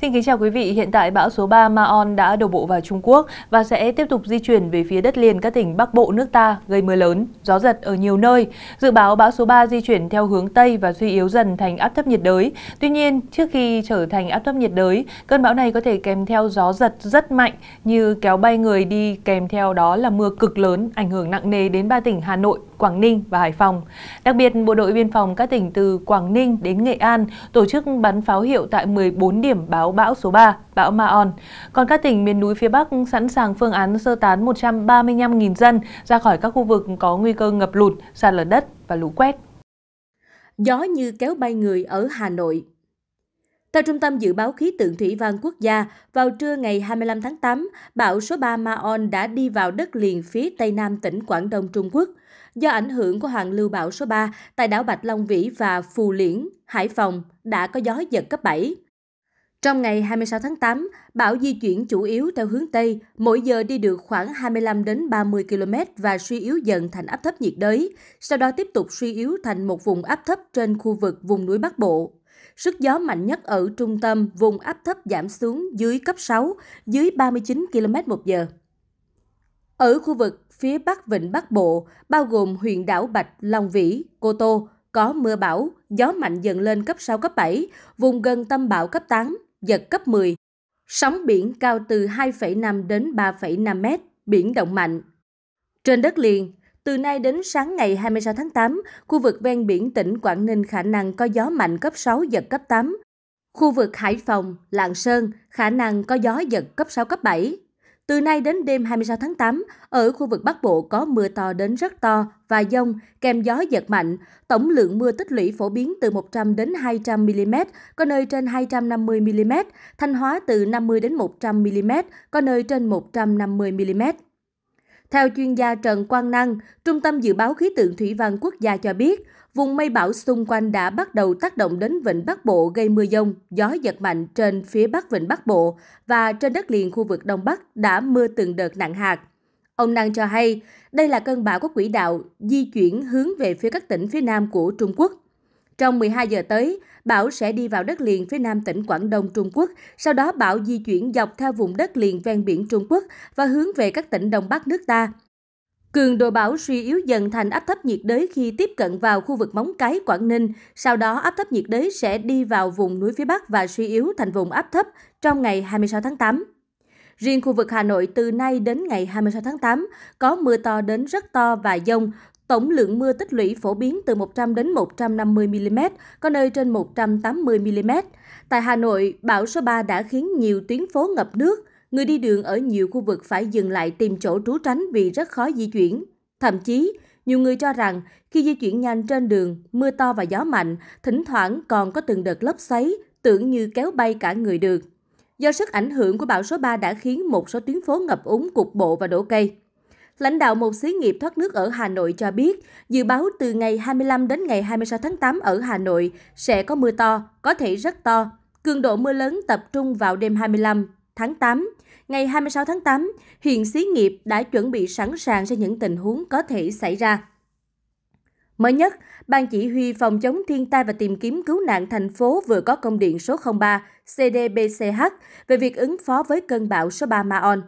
Xin kính chào quý vị, hiện tại bão số 3 Maon đã đổ bộ vào Trung Quốc và sẽ tiếp tục di chuyển về phía đất liền các tỉnh Bắc Bộ nước ta, gây mưa lớn, gió giật ở nhiều nơi. Dự báo bão số 3 di chuyển theo hướng Tây và suy yếu dần thành áp thấp nhiệt đới. Tuy nhiên, trước khi trở thành áp thấp nhiệt đới, cơn bão này có thể kèm theo gió giật rất mạnh như kéo bay người đi kèm theo đó là mưa cực lớn, ảnh hưởng nặng nề đến ba tỉnh Hà Nội, Quảng Ninh và Hải Phòng. Đặc biệt, Bộ đội Biên phòng các tỉnh từ Quảng Ninh đến Nghệ An tổ chức bắn pháo hiệu tại 14 điểm báo bão số 3, bão Maon. Còn các tỉnh miền núi phía Bắc sẵn sàng phương án sơ tán 135.000 dân ra khỏi các khu vực có nguy cơ ngập lụt, sạt lở đất và lũ quét. Gió như kéo bay người ở Hà Nội, theo Trung tâm Dự báo Khí tượng Thủy văn Quốc gia, vào trưa ngày 25 tháng 8, bão số 3 Maon đã đi vào đất liền phía tây nam tỉnh Quảng Đông Trung Quốc do ảnh hưởng của hoàn lưu bão số 3 tại đảo Bạch Long Vĩ và Phù Liễn, Hải Phòng đã có gió giật cấp 7. Trong ngày 26 tháng 8, bão di chuyển chủ yếu theo hướng Tây, mỗi giờ đi được khoảng 25 đến 30 km và suy yếu dần thành áp thấp nhiệt đới, sau đó tiếp tục suy yếu thành một vùng áp thấp trên khu vực vùng núi Bắc Bộ. Sức gió mạnh nhất ở trung tâm vùng áp thấp giảm xuống dưới cấp 6, dưới 39 km một giờ ở khu vực phía bắc vịnh bắc bộ bao gồm huyện đảo bạch long vĩ cô tô có mưa bão gió mạnh dần lên cấp 6, cấp 7, vùng gần tâm bão cấp 8, giật cấp 10. Sóng biển cao từ 2,5 đến 3,5 mét, biển động mạnh. Trên đất liền, từ nay đến sáng ngày 26 tháng 8, khu vực ven biển tỉnh Quảng Ninh khả năng có gió mạnh cấp 6, giật cấp 8. Khu vực Hải Phòng, Lạng Sơn khả năng có gió giật cấp 6, cấp 7. Từ nay đến đêm 26 tháng 8, ở khu vực Bắc Bộ có mưa to đến rất to và dông, kèm gió giật mạnh. Tổng lượng mưa tích lũy phổ biến từ 100 đến 200 mm, có nơi trên 250 mm, Thanh Hóa từ 50 đến 100 mm, có nơi trên 150 mm. Theo chuyên gia Trần Quang Năng, Trung tâm Dự báo Khí tượng Thủy văn Quốc gia cho biết, vùng mây bão xung quanh đã bắt đầu tác động đến vịnh Bắc Bộ gây mưa dông, gió giật mạnh trên phía bắc vịnh Bắc Bộ và trên đất liền khu vực Đông Bắc đã mưa từng đợt nặng hạt. Ông Năng cho hay, đây là cơn bão có quỹ đạo di chuyển hướng về phía các tỉnh phía nam của Trung Quốc. Trong 12 giờ tới, bão sẽ đi vào đất liền phía nam tỉnh Quảng Đông Trung Quốc, sau đó bão di chuyển dọc theo vùng đất liền ven biển Trung Quốc và hướng về các tỉnh Đông Bắc nước ta, Cường độ bão suy yếu dần thành áp thấp nhiệt đới khi tiếp cận vào khu vực Móng Cái, Quảng Ninh. Sau đó, áp thấp nhiệt đới sẽ đi vào vùng núi phía Bắc và suy yếu thành vùng áp thấp trong ngày 26 tháng 8. Riêng khu vực Hà Nội từ nay đến ngày 26 tháng 8 có mưa to đến rất to và dông. Tổng lượng mưa tích lũy phổ biến từ 100 đến 150 mm, có nơi trên 180 mm. Tại Hà Nội, bão số 3 đã khiến nhiều tuyến phố ngập nước, người đi đường ở nhiều khu vực phải dừng lại tìm chỗ trú tránh vì rất khó di chuyển. Thậm chí, nhiều người cho rằng khi di chuyển nhanh trên đường, mưa to và gió mạnh, thỉnh thoảng còn có từng đợt lốc xoáy, tưởng như kéo bay cả người được. Do sức ảnh hưởng của bão số 3 đã khiến một số tuyến phố ngập úng cục bộ và đổ cây. Lãnh đạo một xí nghiệp thoát nước ở Hà Nội cho biết, dự báo từ ngày 25 đến ngày 26 tháng 8 ở Hà Nội sẽ có mưa to, có thể rất to. Cường độ mưa lớn tập trung vào đêm 25 tháng 8, ngày 26 tháng 8, hiện xí nghiệp đã chuẩn bị sẵn sàng cho những tình huống có thể xảy ra. Mới nhất, Ban Chỉ huy Phòng chống thiên tai và tìm kiếm cứu nạn thành phố vừa có công điện số 03 CDBCH về việc ứng phó với cơn bão số 3 Maon.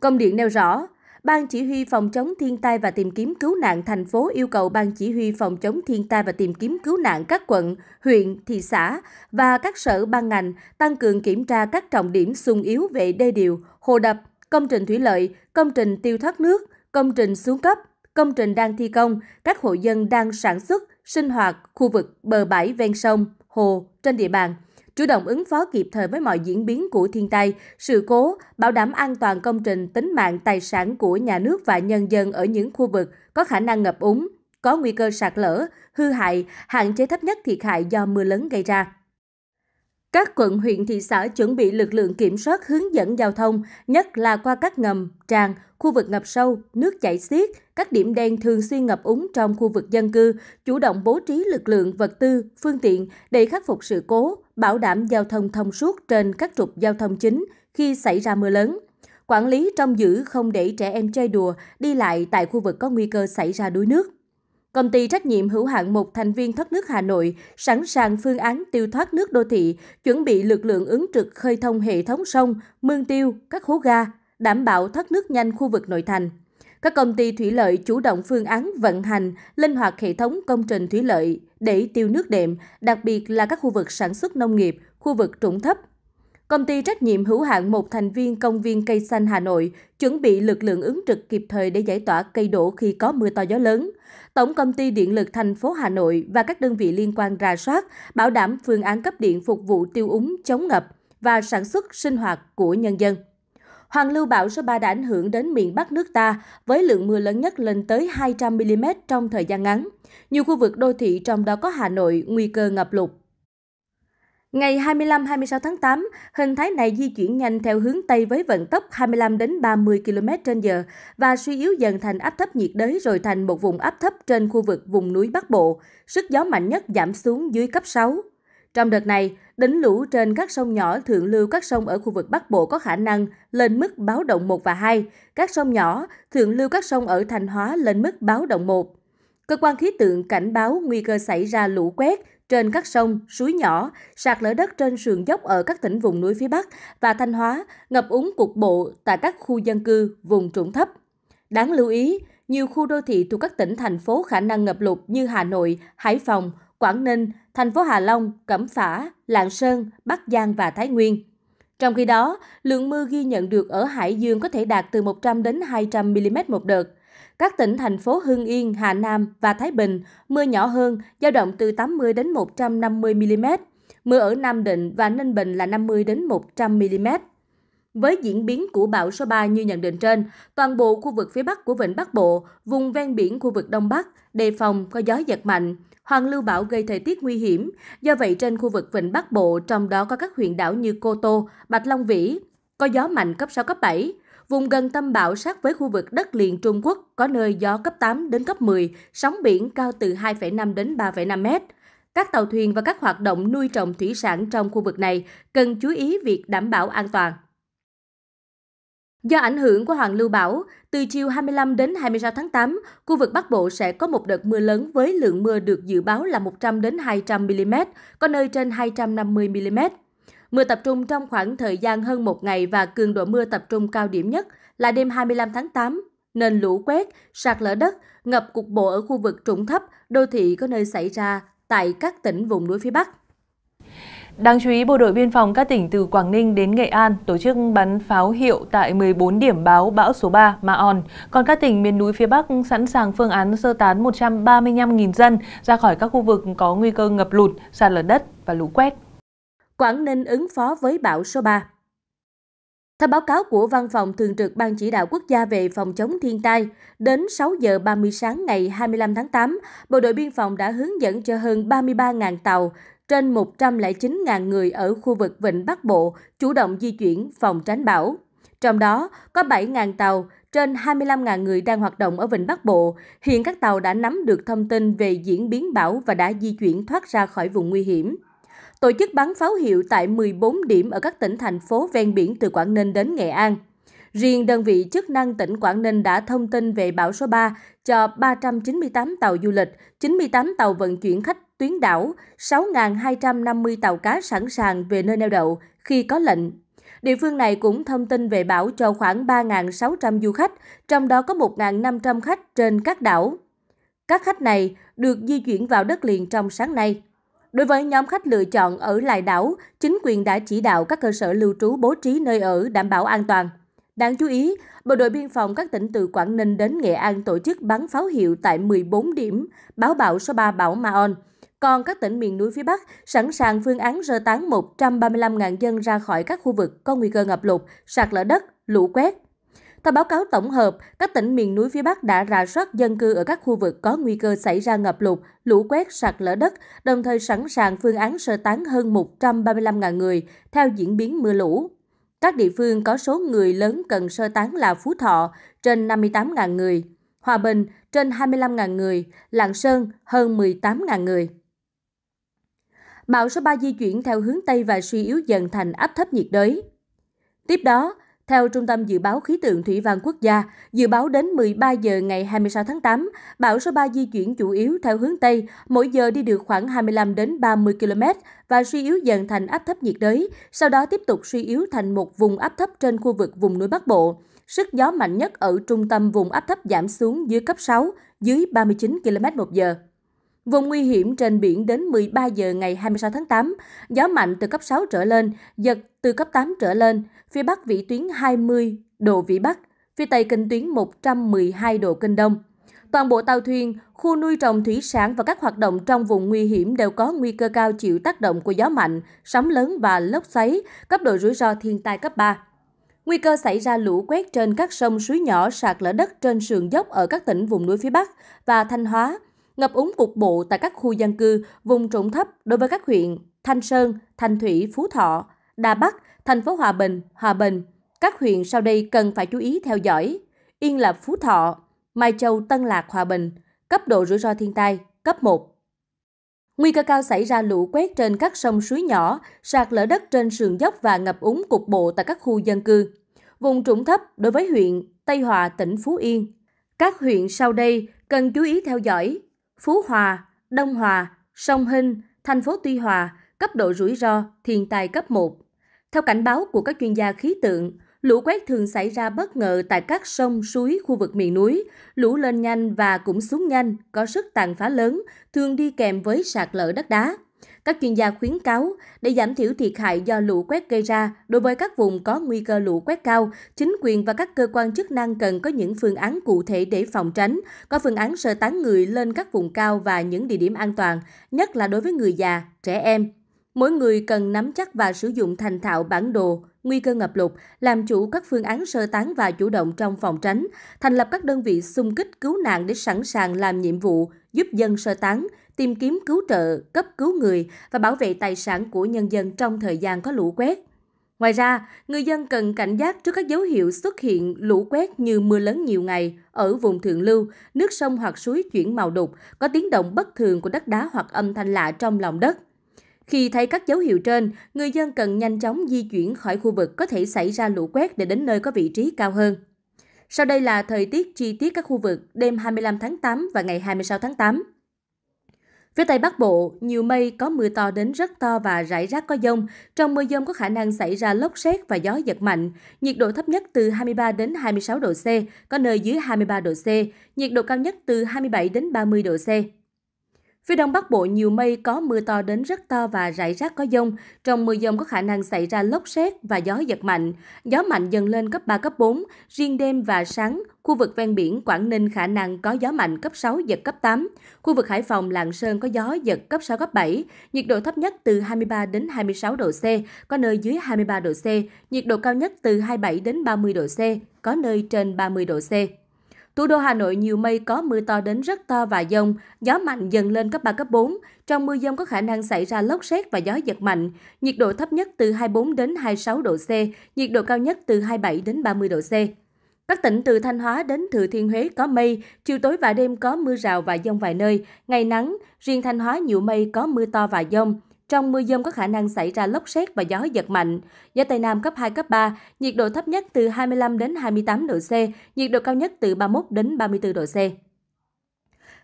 Công điện nêu rõ, Ban Chỉ huy Phòng chống thiên tai và tìm kiếm cứu nạn thành phố yêu cầu Ban Chỉ huy Phòng chống thiên tai và tìm kiếm cứu nạn các quận, huyện, thị xã và các sở ban ngành tăng cường kiểm tra các trọng điểm sung yếu về đê điều, hồ đập, công trình thủy lợi, công trình tiêu thoát nước, công trình xuống cấp, công trình đang thi công, các hộ dân đang sản xuất, sinh hoạt, khu vực bờ bãi ven sông, hồ trên địa bàn – chủ động ứng phó kịp thời với mọi diễn biến của thiên tai, sự cố, bảo đảm an toàn công trình, tính mạng, tài sản của nhà nước và nhân dân ở những khu vực có khả năng ngập úng, có nguy cơ sạt lở, hư hại, hạn chế thấp nhất thiệt hại do mưa lớn gây ra. Các quận huyện thị xã chuẩn bị lực lượng kiểm soát hướng dẫn giao thông, nhất là qua các ngầm, tràn, khu vực ngập sâu, nước chảy xiết, các điểm đen thường xuyên ngập úng trong khu vực dân cư, chủ động bố trí lực lượng vật tư, phương tiện để khắc phục sự cố, bảo đảm giao thông thông suốt trên các trục giao thông chính khi xảy ra mưa lớn. Quản lý trong giữ không để trẻ em chơi đùa, đi lại tại khu vực có nguy cơ xảy ra đuối nước. Công ty trách nhiệm hữu hạn một thành viên thoát nước Hà Nội sẵn sàng phương án tiêu thoát nước đô thị, chuẩn bị lực lượng ứng trực khơi thông hệ thống sông, mương tiêu, các hố ga, đảm bảo thoát nước nhanh khu vực nội thành. Các công ty thủy lợi chủ động phương án vận hành, linh hoạt hệ thống công trình thủy lợi để tiêu nước đệm, đặc biệt là các khu vực sản xuất nông nghiệp, khu vực trũng thấp, Công ty trách nhiệm hữu hạn một thành viên công viên cây xanh Hà Nội chuẩn bị lực lượng ứng trực kịp thời để giải tỏa cây đổ khi có mưa to gió lớn. Tổng công ty điện lực thành phố Hà Nội và các đơn vị liên quan rà soát, bảo đảm phương án cấp điện phục vụ tiêu úng, chống ngập và sản xuất sinh hoạt của nhân dân. Hoàn lưu bão số 3 đã ảnh hưởng đến miền Bắc nước ta với lượng mưa lớn nhất lên tới 200mm trong thời gian ngắn. Nhiều khu vực đô thị trong đó có Hà Nội nguy cơ ngập lụt. Ngày 25-26 tháng 8, hình thái này di chuyển nhanh theo hướng Tây với vận tốc 25 đến 30 km h và suy yếu dần thành áp thấp nhiệt đới rồi thành một vùng áp thấp trên khu vực vùng núi Bắc Bộ, sức gió mạnh nhất giảm xuống dưới cấp 6. Trong đợt này, đỉnh lũ trên các sông nhỏ thượng lưu các sông ở khu vực Bắc Bộ có khả năng lên mức báo động 1 và 2, các sông nhỏ thượng lưu các sông ở thành Hóa lên mức báo động 1. Cơ quan khí tượng cảnh báo nguy cơ xảy ra lũ quét, trên các sông, suối nhỏ, sạt lở đất trên sườn dốc ở các tỉnh vùng núi phía Bắc và Thanh Hóa, ngập úng cục bộ tại các khu dân cư, vùng trũng thấp. Đáng lưu ý, nhiều khu đô thị thuộc các tỉnh thành phố khả năng ngập lụt như Hà Nội, Hải Phòng, Quảng Ninh, thành phố Hà Long, Cẩm Phả, Lạng Sơn, Bắc Giang và Thái Nguyên. Trong khi đó, lượng mưa ghi nhận được ở Hải Dương có thể đạt từ 100 đến 200 mm một đợt các tỉnh thành phố hưng yên hà nam và thái bình mưa nhỏ hơn giao động từ 80 đến 150 mm mưa ở nam định và ninh bình là 50 đến 100 mm với diễn biến của bão số 3 như nhận định trên, toàn bộ khu vực phía Bắc của Vịnh Bắc Bộ, vùng ven biển khu vực Đông Bắc, đề phòng có gió giật mạnh. hoàn lưu bão gây thời tiết nguy hiểm, do vậy trên khu vực Vịnh Bắc Bộ trong đó có các huyện đảo như Cô Tô, Bạch Long Vĩ, có gió mạnh cấp 6, cấp 7 vùng gần tâm bão sát với khu vực đất liền Trung Quốc có nơi gió cấp 8 đến cấp 10, sóng biển cao từ 2,5 đến 3,5 mét. Các tàu thuyền và các hoạt động nuôi trồng thủy sản trong khu vực này cần chú ý việc đảm bảo an toàn. Do ảnh hưởng của hoàn lưu bão, từ chiều 25 đến 26 tháng 8, khu vực Bắc Bộ sẽ có một đợt mưa lớn với lượng mưa được dự báo là 100 đến 200 mm, có nơi trên 250 mm. Mưa tập trung trong khoảng thời gian hơn một ngày và cường độ mưa tập trung cao điểm nhất là đêm 25 tháng 8, nên lũ quét, sạt lở đất, ngập cục bộ ở khu vực trũng thấp, đô thị có nơi xảy ra tại các tỉnh vùng núi phía Bắc. Đáng chú ý, Bộ đội Biên phòng các tỉnh từ Quảng Ninh đến Nghệ An tổ chức bắn pháo hiệu tại 14 điểm báo bão số 3 Ma On. Còn các tỉnh miền núi phía Bắc sẵn sàng phương án sơ tán 135.000 dân ra khỏi các khu vực có nguy cơ ngập lụt, sạt lở đất và lũ quét. Quảng Ninh ứng phó với bão số 3. Theo báo cáo của Văn phòng Thường trực Ban Chỉ đạo Quốc gia về phòng chống thiên tai, đến 6 giờ 30 sáng ngày 25 tháng 8, Bộ đội Biên phòng đã hướng dẫn cho hơn 33.000 tàu, trên 109.000 người ở khu vực Vịnh Bắc Bộ chủ động di chuyển phòng tránh bão. Trong đó, có 7.000 tàu, trên 25.000 người đang hoạt động ở Vịnh Bắc Bộ. Hiện các tàu đã nắm được thông tin về diễn biến bão và đã di chuyển thoát ra khỏi vùng nguy hiểm tổ chức bắn pháo hiệu tại 14 điểm ở các tỉnh thành phố ven biển từ Quảng Ninh đến Nghệ An. Riêng đơn vị chức năng tỉnh Quảng Ninh đã thông tin về bão số 3 cho 398 tàu du lịch, 98 tàu vận chuyển khách tuyến đảo, 6.250 tàu cá sẵn sàng về nơi neo đậu khi có lệnh. Địa phương này cũng thông tin về bão cho khoảng 3.600 du khách, trong đó có 1.500 khách trên các đảo. Các khách này được di chuyển vào đất liền trong sáng nay. Đối với nhóm khách lựa chọn ở lại đảo, chính quyền đã chỉ đạo các cơ sở lưu trú bố trí nơi ở đảm bảo an toàn. Đáng chú ý, Bộ đội biên phòng các tỉnh từ Quảng Ninh đến Nghệ An tổ chức bắn pháo hiệu tại 14 điểm, báo bão số 3 bão Maon. Còn các tỉnh miền núi phía Bắc sẵn sàng phương án sơ tán 135.000 dân ra khỏi các khu vực có nguy cơ ngập lụt, sạt lở đất, lũ quét. Theo báo cáo tổng hợp, các tỉnh miền núi phía Bắc đã rà soát dân cư ở các khu vực có nguy cơ xảy ra ngập lụt, lũ quét, sạt lở đất, đồng thời sẵn sàng phương án sơ tán hơn 135.000 người theo diễn biến mưa lũ. Các địa phương có số người lớn cần sơ tán là Phú Thọ, trên 58.000 người, Hòa Bình, trên 25.000 người, Lạng Sơn, hơn 18.000 người. Bão số 3 di chuyển theo hướng Tây và suy yếu dần thành áp thấp nhiệt đới. Tiếp đó, theo Trung tâm Dự báo Khí tượng Thủy văn Quốc gia, dự báo đến 13 giờ ngày 26 tháng 8, bão số 3 di chuyển chủ yếu theo hướng Tây, mỗi giờ đi được khoảng 25 đến 30 km và suy yếu dần thành áp thấp nhiệt đới, sau đó tiếp tục suy yếu thành một vùng áp thấp trên khu vực vùng núi Bắc Bộ. Sức gió mạnh nhất ở trung tâm vùng áp thấp giảm xuống dưới cấp 6, dưới 39 km một giờ. Vùng nguy hiểm trên biển đến 13 giờ ngày 26 tháng 8, gió mạnh từ cấp 6 trở lên, giật từ cấp 8 trở lên, phía Bắc vĩ tuyến 20 độ Vĩ Bắc, phía Tây kinh tuyến 112 độ Kinh Đông. Toàn bộ tàu thuyền, khu nuôi trồng thủy sản và các hoạt động trong vùng nguy hiểm đều có nguy cơ cao chịu tác động của gió mạnh, sóng lớn và lốc xoáy, cấp độ rủi ro thiên tai cấp 3. Nguy cơ xảy ra lũ quét trên các sông suối nhỏ sạt lở đất trên sườn dốc ở các tỉnh vùng núi phía Bắc và Thanh Hóa, ngập úng cục bộ tại các khu dân cư, vùng trũng thấp đối với các huyện Thanh Sơn, Thanh Thủy, Phú Thọ, Đà Bắc, thành phố Hòa Bình, Hòa Bình. Các huyện sau đây cần phải chú ý theo dõi. Yên Lập Phú Thọ, Mai Châu Tân Lạc Hòa Bình, cấp độ rủi ro thiên tai, cấp 1. Nguy cơ cao xảy ra lũ quét trên các sông suối nhỏ, sạt lở đất trên sườn dốc và ngập úng cục bộ tại các khu dân cư. Vùng trũng thấp đối với huyện Tây Hòa, tỉnh Phú Yên. Các huyện sau đây cần chú ý theo dõi. Phú Hòa, Đông Hòa, Sông Hinh, thành phố Tuy Hòa, cấp độ rủi ro, thiên tai cấp 1. Theo cảnh báo của các chuyên gia khí tượng, lũ quét thường xảy ra bất ngờ tại các sông, suối, khu vực miền núi. Lũ lên nhanh và cũng xuống nhanh, có sức tàn phá lớn, thường đi kèm với sạt lở đất đá. Các chuyên gia khuyến cáo, để giảm thiểu thiệt hại do lũ quét gây ra đối với các vùng có nguy cơ lũ quét cao, chính quyền và các cơ quan chức năng cần có những phương án cụ thể để phòng tránh, có phương án sơ tán người lên các vùng cao và những địa điểm an toàn, nhất là đối với người già, trẻ em, Mỗi người cần nắm chắc và sử dụng thành thạo bản đồ, nguy cơ ngập lụt, làm chủ các phương án sơ tán và chủ động trong phòng tránh, thành lập các đơn vị xung kích cứu nạn để sẵn sàng làm nhiệm vụ, giúp dân sơ tán, tìm kiếm cứu trợ, cấp cứu người và bảo vệ tài sản của nhân dân trong thời gian có lũ quét. Ngoài ra, người dân cần cảnh giác trước các dấu hiệu xuất hiện lũ quét như mưa lớn nhiều ngày ở vùng thượng lưu, nước sông hoặc suối chuyển màu đục, có tiếng động bất thường của đất đá hoặc âm thanh lạ trong lòng đất. Khi thấy các dấu hiệu trên, người dân cần nhanh chóng di chuyển khỏi khu vực có thể xảy ra lũ quét để đến nơi có vị trí cao hơn. Sau đây là thời tiết chi tiết các khu vực đêm 25 tháng 8 và ngày 26 tháng 8. Phía Tây Bắc Bộ, nhiều mây có mưa to đến rất to và rải rác có dông. Trong mưa dông có khả năng xảy ra lốc xét và gió giật mạnh. Nhiệt độ thấp nhất từ 23 đến 26 độ C, có nơi dưới 23 độ C. Nhiệt độ cao nhất từ 27 đến 30 độ C. Phía đông bắc bộ nhiều mây có mưa to đến rất to và rải rác có dông. Trong mưa dông có khả năng xảy ra lốc xét và gió giật mạnh. Gió mạnh dần lên cấp 3, cấp 4. Riêng đêm và sáng, khu vực ven biển Quảng Ninh khả năng có gió mạnh cấp 6, giật cấp 8. Khu vực Hải Phòng, Lạng Sơn có gió giật cấp 6, cấp 7. Nhiệt độ thấp nhất từ 23 đến 26 độ C, có nơi dưới 23 độ C. Nhiệt độ cao nhất từ 27 đến 30 độ C, có nơi trên 30 độ C. Thủ đô Hà Nội nhiều mây có mưa to đến rất to và dông, gió mạnh dần lên cấp 3, cấp 4. Trong mưa dông có khả năng xảy ra lốc xét và gió giật mạnh. Nhiệt độ thấp nhất từ 24 đến 26 độ C, nhiệt độ cao nhất từ 27 đến 30 độ C. Các tỉnh từ Thanh Hóa đến Thừa Thiên Huế có mây, chiều tối và đêm có mưa rào và dông vài nơi, ngày nắng, riêng Thanh Hóa nhiều mây có mưa to và dông. Trong mưa dông có khả năng xảy ra lốc xét và gió giật mạnh. Gió Tây Nam cấp 2, cấp 3, nhiệt độ thấp nhất từ 25 đến 28 độ C, nhiệt độ cao nhất từ 31 đến 34 độ C.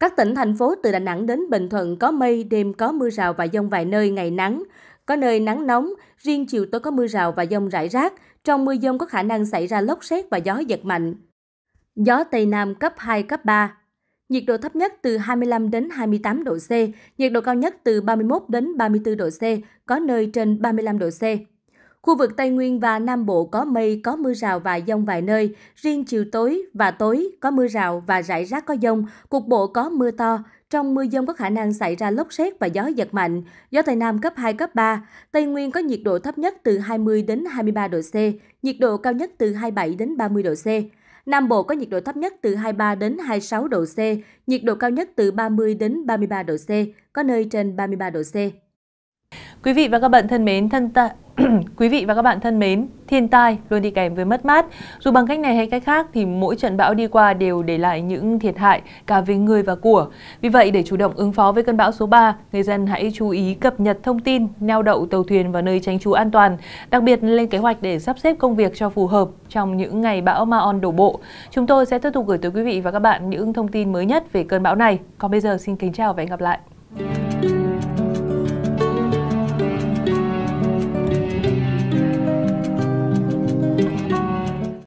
Các tỉnh, thành phố từ Đà Nẵng đến Bình Thuận có mây, đêm có mưa rào và dông vài nơi, ngày nắng. Có nơi nắng nóng, riêng chiều tối có mưa rào và dông rải rác. Trong mưa dông có khả năng xảy ra lốc xét và gió giật mạnh. Gió Tây Nam cấp 2, cấp 3, nhiệt độ thấp nhất từ 25 đến 28 độ C, nhiệt độ cao nhất từ 31 đến 34 độ C, có nơi trên 35 độ C. Khu vực Tây Nguyên và Nam Bộ có mây, có mưa rào và dông vài nơi, riêng chiều tối và tối có mưa rào và rải rác có dông, cục bộ có mưa to, trong mưa dông có khả năng xảy ra lốc xét và gió giật mạnh, gió Tây Nam cấp 2, cấp 3. Tây Nguyên có nhiệt độ thấp nhất từ 20 đến 23 độ C, nhiệt độ cao nhất từ 27 đến 30 độ C. Nam Bộ có nhiệt độ thấp nhất từ 23 đến 26 độ C, nhiệt độ cao nhất từ 30 đến 33 độ C, có nơi trên 33 độ C. Quý vị và các bạn thân mến, thân tạ. Quý vị và các bạn thân mến, thiên tai luôn đi kèm với mất mát. Dù bằng cách này hay cách khác thì mỗi trận bão đi qua đều để lại những thiệt hại cả về người và của. Vì vậy, để chủ động ứng phó với cơn bão số 3, người dân hãy chú ý cập nhật thông tin, neo đậu tàu thuyền vào nơi tránh trú an toàn, đặc biệt lên kế hoạch để sắp xếp công việc cho phù hợp trong những ngày bão Maon đổ bộ. Chúng tôi sẽ tiếp tục gửi tới quý vị và các bạn những thông tin mới nhất về cơn bão này. Còn bây giờ, xin kính chào và hẹn gặp lại.